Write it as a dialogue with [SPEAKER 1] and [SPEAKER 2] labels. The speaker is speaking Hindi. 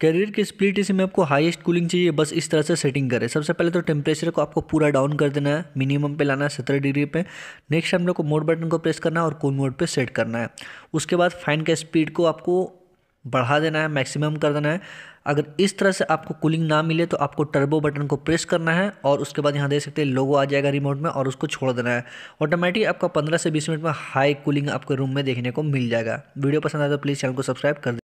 [SPEAKER 1] कैरियर के स्प्लिट इसी में आपको हाईएस्ट कूलिंग चाहिए बस इस तरह से सेटिंग करें सबसे पहले तो टेम्परेचर को आपको पूरा डाउन कर देना है मिनिमम पे लाना है सत्रह डिग्री पे नेक्स्ट हम लोग को मोड बटन को प्रेस करना है और कूल मोड पे सेट करना है उसके बाद फैन के स्पीड को आपको बढ़ा देना है मैक्सिमम कर देना है अगर इस तरह से आपको कूलिंग ना मिले तो आपको टर्बो बटन को प्रेस करना है और उसके बाद यहाँ देख सकते हैं लोगो आ जाएगा रिमोट में और उसको छोड़ देना है ऑटोमेटिक आपका पंद्रह से बीस मिनट में हाई कूलिंग आपके रूम में देखने को मिल जाएगा वीडियो पसंद आए तो प्लीज़ चैनल को सब्सक्राइब कर